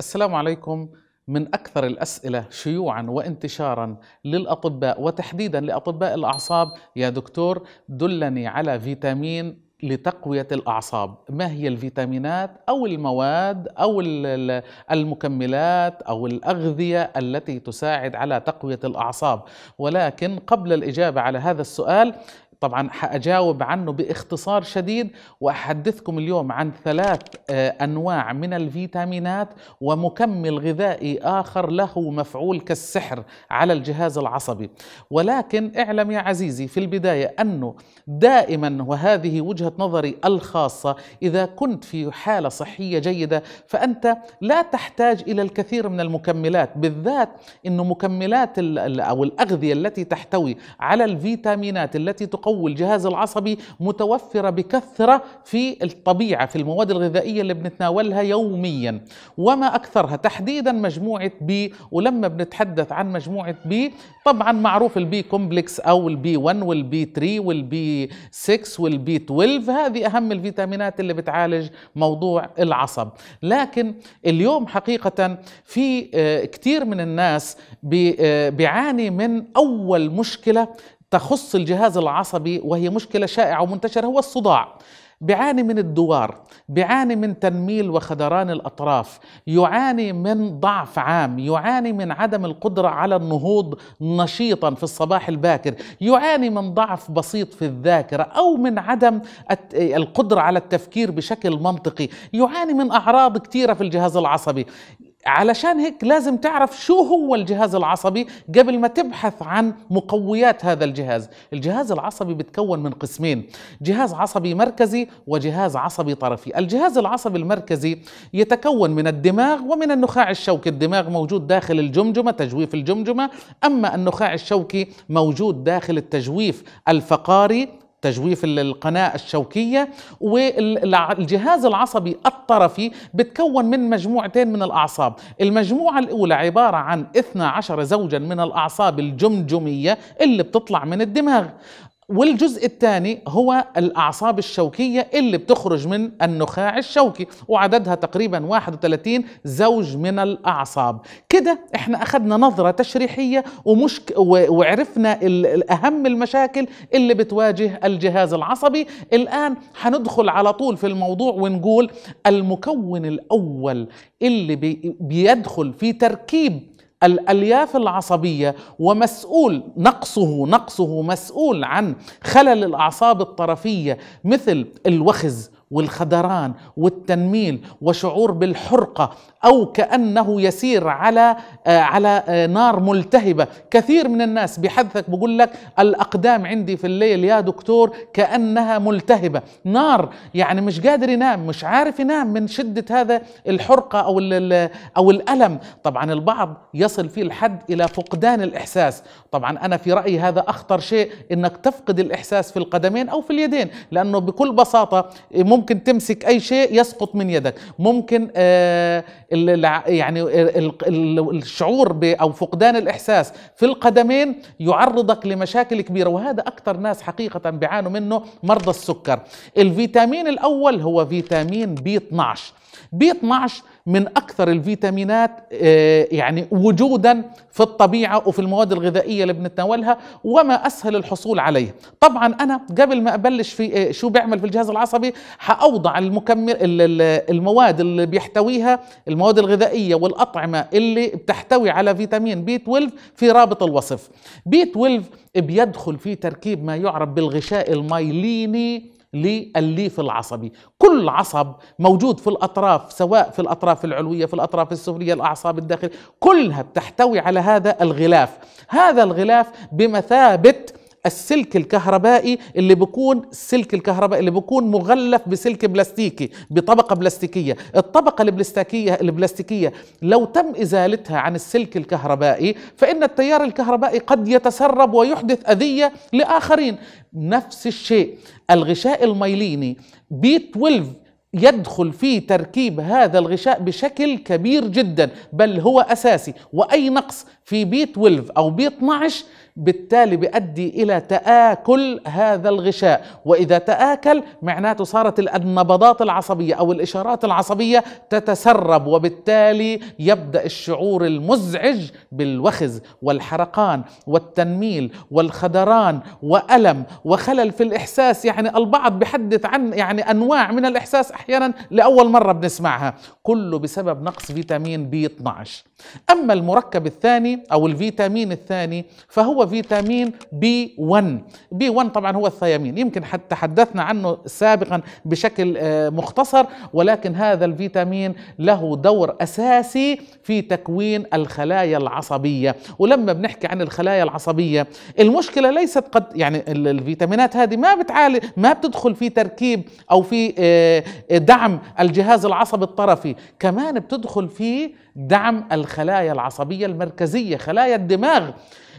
السلام عليكم من أكثر الأسئلة شيوعا وانتشارا للأطباء وتحديدا لأطباء الأعصاب يا دكتور دلني على فيتامين لتقوية الأعصاب ما هي الفيتامينات أو المواد أو المكملات أو الأغذية التي تساعد على تقوية الأعصاب ولكن قبل الإجابة على هذا السؤال طبعا حأجاوب عنه باختصار شديد وأحدثكم اليوم عن ثلاث آه، أنواع من الفيتامينات ومكمل غذائي آخر له مفعول كالسحر على الجهاز العصبي ولكن اعلم يا عزيزي في البداية أنه دائما وهذه وجهة نظري الخاصة إذا كنت في حالة صحية جيدة فأنت لا تحتاج إلى الكثير من المكملات بالذات أنه مكملات أو الأغذية التي تحتوي على الفيتامينات التي تقوم تقوي الجهاز العصبي متوفرة بكثرة في الطبيعة في المواد الغذائية اللي بنتناولها يوميا وما أكثرها تحديدا مجموعة بي ولما بنتحدث عن مجموعة بي طبعا معروف البي كومبلكس أو البي 1 والبي 3 والبي 6 والبي 12 هذه أهم الفيتامينات اللي بتعالج موضوع العصب لكن اليوم حقيقة في آه، كثير من الناس آه، بيعاني من أول مشكلة تخص الجهاز العصبي وهي مشكلة شائعة ومنتشرة هو الصداع بيعاني من الدوار بيعاني من تنميل وخدران الأطراف يعاني من ضعف عام يعاني من عدم القدرة على النهوض نشيطا في الصباح الباكر يعاني من ضعف بسيط في الذاكرة أو من عدم القدرة على التفكير بشكل منطقي يعاني من أعراض كثيرة في الجهاز العصبي علشان هيك لازم تعرف شو هو الجهاز العصبي قبل ما تبحث عن مقويات هذا الجهاز الجهاز العصبي بتكون من قسمين جهاز عصبي مركزي وجهاز عصبي طرفي الجهاز العصبي المركزي يتكون من الدماغ ومن النخاع الشوكي الدماغ موجود داخل الجمجمة تجويف الجمجمة أما النخاع الشوكي موجود داخل التجويف الفقاري تجويف القناة الشوكية والجهاز العصبي الطرفي بتكون من مجموعتين من الأعصاب المجموعة الأولى عبارة عن 12 زوجا من الأعصاب الجمجمية اللي بتطلع من الدماغ والجزء الثاني هو الأعصاب الشوكية اللي بتخرج من النخاع الشوكي وعددها تقريبا 31 زوج من الأعصاب كده احنا أخذنا نظرة تشريحية ومشك... وعرفنا أهم المشاكل اللي بتواجه الجهاز العصبي الآن هندخل على طول في الموضوع ونقول المكون الأول اللي بيدخل في تركيب الالياف العصبيه ومسؤول نقصه نقصه مسؤول عن خلل الاعصاب الطرفيه مثل الوخز والخدران والتنميل وشعور بالحرقه او كانه يسير على آه، على آه، نار ملتهبه كثير من الناس بحدثك بقول لك الاقدام عندي في الليل يا دكتور كانها ملتهبه نار يعني مش قادر ينام مش عارف ينام من شده هذا الحرقه او او الالم طبعا البعض يصل فيه الحد الى فقدان الاحساس طبعا انا في رايي هذا اخطر شيء انك تفقد الاحساس في القدمين او في اليدين لانه بكل بساطه ممكن ممكن تمسك اي شيء يسقط من يدك ممكن آه يعني الشعور او فقدان الاحساس في القدمين يعرضك لمشاكل كبيره وهذا اكثر ناس حقيقه بيعانوا منه مرضى السكر الفيتامين الاول هو فيتامين بي 12 بي 12 من اكثر الفيتامينات آه، يعني وجودا في الطبيعه وفي المواد الغذائيه اللي بنتناولها وما اسهل الحصول عليه طبعا انا قبل ما ابلش في آه، شو بيعمل في الجهاز العصبي هاوضع المكمل المواد اللي بيحتويها المواد الغذائيه والاطعمه اللي بتحتوي على فيتامين بي 12 في رابط الوصف بي 12 بيدخل في تركيب ما يعرف بالغشاء المايليني لليف العصبي كل عصب موجود في الأطراف سواء في الأطراف العلوية في الأطراف السفلية الأعصاب الداخلية كلها بتحتوي على هذا الغلاف هذا الغلاف بمثابة السلك الكهربائي اللي بيكون السلك الكهربائي اللي بيكون مغلف بسلك بلاستيكي بطبقه بلاستيكيه الطبقه البلاستيكيه البلاستيكيه لو تم ازالتها عن السلك الكهربائي فان التيار الكهربائي قد يتسرب ويحدث اذيه لاخرين نفس الشيء الغشاء الميليني بي 12 يدخل في تركيب هذا الغشاء بشكل كبير جدا بل هو اساسي واي نقص في بي 12 او بي 12 بالتالي بيؤدي إلى تآكل هذا الغشاء وإذا تآكل معناته صارت النبضات العصبية أو الإشارات العصبية تتسرب وبالتالي يبدأ الشعور المزعج بالوخز والحرقان والتنميل والخدران وألم وخلل في الإحساس يعني البعض بحدث عن يعني أنواع من الإحساس أحيانا لأول مرة بنسمعها كله بسبب نقص فيتامين بي 12 أما المركب الثاني أو الفيتامين الثاني فهو هو فيتامين بي 1 بي 1 طبعا هو الثيامين يمكن حتى تحدثنا عنه سابقا بشكل آه، مختصر ولكن هذا الفيتامين له دور أساسي في تكوين الخلايا العصبية ولما بنحكي عن الخلايا العصبية المشكلة ليست قد يعني الفيتامينات هذه ما بتعالج ما بتدخل في تركيب أو في آه، دعم الجهاز العصبي الطرفي كمان بتدخل في دعم الخلايا العصبية المركزية خلايا الدماغ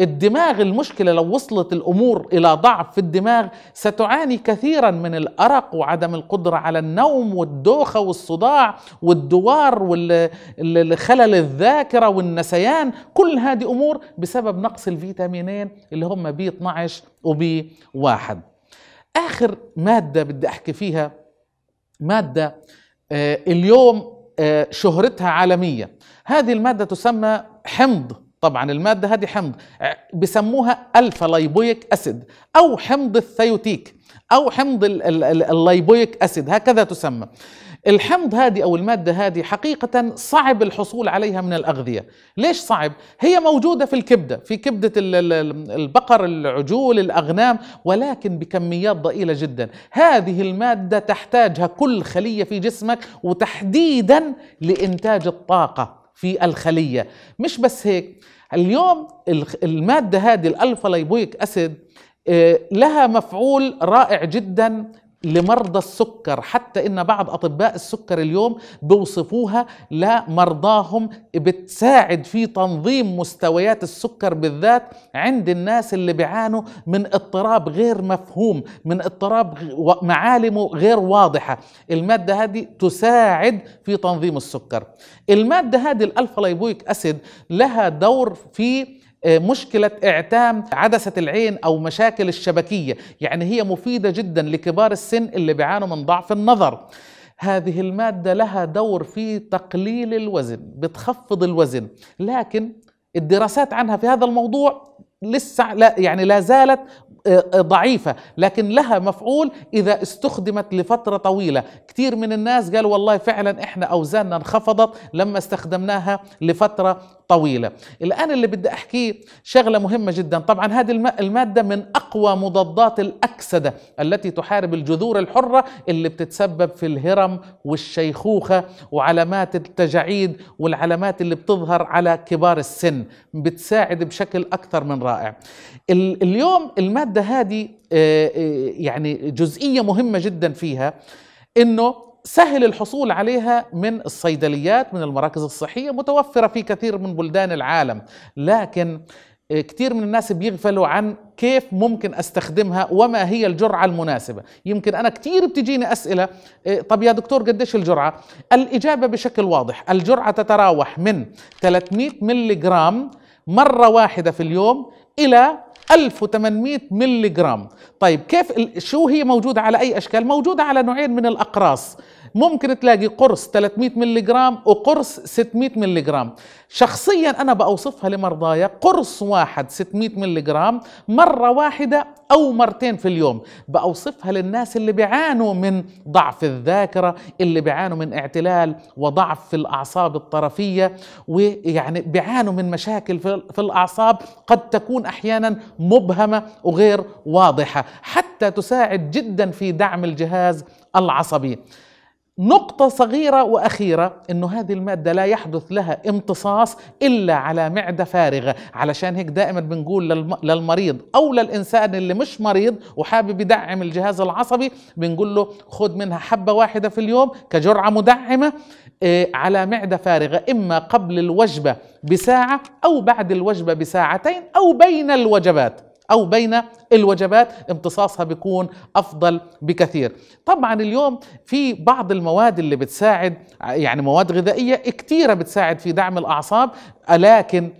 الدماغ المشكلة لو وصلت الأمور إلى ضعف في الدماغ ستعاني كثيرا من الأرق وعدم القدرة على النوم والدوخة والصداع والدوار والخلل الذاكرة والنسيان كل هذه أمور بسبب نقص الفيتامينين اللي هم بي 12 وبي 1 آخر مادة بدي أحكي فيها مادة آه، اليوم آه، شهرتها عالمية هذه المادة تسمى حمض طبعا المادة هذه حمض بسموها ألفا لايبويك أسيد أو حمض الثيوتيك أو حمض اللايبويك أسيد هكذا تسمى الحمض هذه أو المادة هذه حقيقة صعب الحصول عليها من الأغذية ليش صعب؟ هي موجودة في الكبدة في كبدة البقر العجول الأغنام ولكن بكميات ضئيلة جدا هذه المادة تحتاجها كل خلية في جسمك وتحديدا لإنتاج الطاقة في الخلية مش بس هيك اليوم المادة هذه الألفا ليبويك أسد آه، لها مفعول رائع جدا لمرضى السكر حتى ان بعض اطباء السكر اليوم بوصفوها لمرضاهم بتساعد في تنظيم مستويات السكر بالذات عند الناس اللي بيعانوا من اضطراب غير مفهوم من اضطراب معالمه غير واضحه الماده هذه تساعد في تنظيم السكر الماده هذه الالفا لايبويك اسيد لها دور في آه، مشكلة اعتام عدسة العين أو مشاكل الشبكية يعني هي مفيدة جدا لكبار السن اللي بيعانوا من ضعف النظر هذه المادة لها دور في تقليل الوزن بتخفض الوزن لكن الدراسات عنها في هذا الموضوع لسه لا يعني لا زالت آه، آه، ضعيفة لكن لها مفعول إذا استخدمت لفترة طويلة كثير من الناس قالوا والله فعلا إحنا أوزاننا انخفضت لما استخدمناها لفترة طويلة الآن اللي بدي أحكيه شغلة مهمة جدا طبعا هذه المادة من أقوى مضادات الأكسدة التي تحارب الجذور الحرة اللي بتتسبب في الهرم والشيخوخة وعلامات التجاعيد والعلامات اللي بتظهر على كبار السن بتساعد بشكل أكثر من رائع اليوم المادة المادة هذه آه، آه، يعني جزئية مهمة جدا فيها انه سهل الحصول عليها من الصيدليات من المراكز الصحية متوفرة في كثير من بلدان العالم لكن آه، كثير من الناس بيغفلوا عن كيف ممكن استخدمها وما هي الجرعه المناسبه يمكن انا كثير بتجيني اسئله طب يا دكتور قديش الجرعه الاجابه بشكل واضح الجرعه تتراوح من 300 ملغ مره واحده في اليوم الى 1800 ملي جرام طيب كيف شو هي موجودة على أي أشكال موجودة على نوعين من الأقراص ممكن تلاقي قرص 300 ملغ وقرص 600 ملغ شخصيا أنا بأوصفها لمرضايا قرص واحد 600 ملغ مرة واحدة أو مرتين في اليوم بأوصفها للناس اللي بيعانوا من ضعف الذاكرة اللي بيعانوا من اعتلال وضعف في الأعصاب الطرفية ويعني بيعانوا من مشاكل في الأعصاب قد تكون أحيانا مبهمة وغير واضحة حتى تساعد جدا في دعم الجهاز العصبي نقطة صغيرة وأخيرة إنه هذه المادة لا يحدث لها امتصاص إلا على معدة فارغة علشان هيك دائما بنقول للمريض أو للإنسان اللي مش مريض وحابب يدعم الجهاز العصبي بنقول له خذ منها حبة واحدة في اليوم كجرعة مدعمة آه، على معدة فارغة إما قبل الوجبة بساعة أو بعد الوجبة بساعتين أو بين الوجبات او بين الوجبات امتصاصها بيكون افضل بكثير طبعا اليوم في بعض المواد اللي بتساعد يعني مواد غذائيه كتيره بتساعد في دعم الاعصاب لكن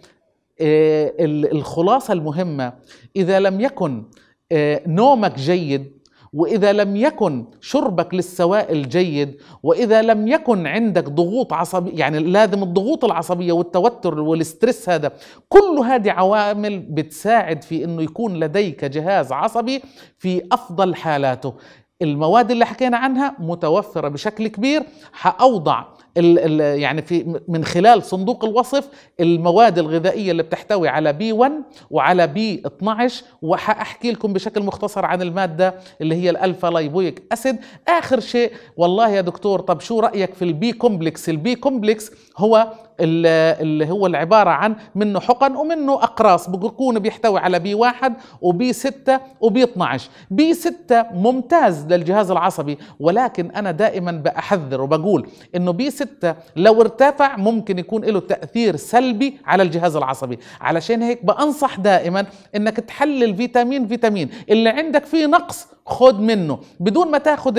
آه، الخلاصه المهمه اذا لم يكن آه، نومك جيد واذا لم يكن شربك للسوائل جيد واذا لم يكن عندك ضغوط عصبيه يعني لازم الضغوط العصبيه والتوتر والستريس هذا كل هذه عوامل بتساعد في انه يكون لديك جهاز عصبي في افضل حالاته المواد اللي حكينا عنها متوفره بشكل كبير حاوضع ال ال يعني في من خلال صندوق الوصف المواد الغذائيه اللي بتحتوي على بي 1 وعلى بي 12 وحاحكي لكم بشكل مختصر عن الماده اللي هي الالفا لايبويك اسيد اخر شيء والله يا دكتور طب شو رايك في البي كومبلكس البي كومبلكس هو اللي هو العبارة عن منه حقن ومنه أقراص بيكون بيحتوي على بي واحد وبي ستة وبي 12 بي ستة ممتاز للجهاز العصبي ولكن أنا دائما بأحذر وبقول إنه بي ستة لو ارتفع ممكن يكون له تأثير سلبي على الجهاز العصبي علشان هيك بأنصح دائما إنك تحلل فيتامين فيتامين اللي عندك فيه نقص خد منه بدون ما تاخد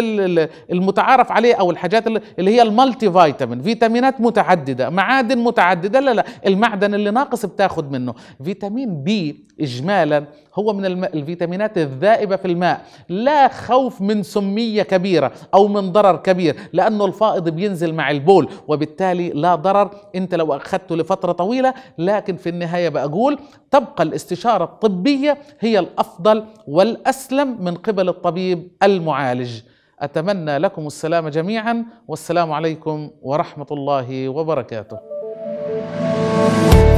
المتعارف عليه او الحاجات اللي هي المالتي فيتامين فيتامينات متعدده معادن معادن متعدده لا لا المعدن اللي ناقص بتاخد منه فيتامين بي اجمالا هو من الفيتامينات الذائبه في الماء لا خوف من سميه كبيره او من ضرر كبير لانه الفائض بينزل مع البول وبالتالي لا ضرر انت لو اخذته لفتره طويله لكن في النهايه بقول تبقى الاستشاره الطبيه هي الافضل والاسلم من قبل الطبيب المعالج أتمنى لكم السلام جميعا والسلام عليكم ورحمة الله وبركاته Lord.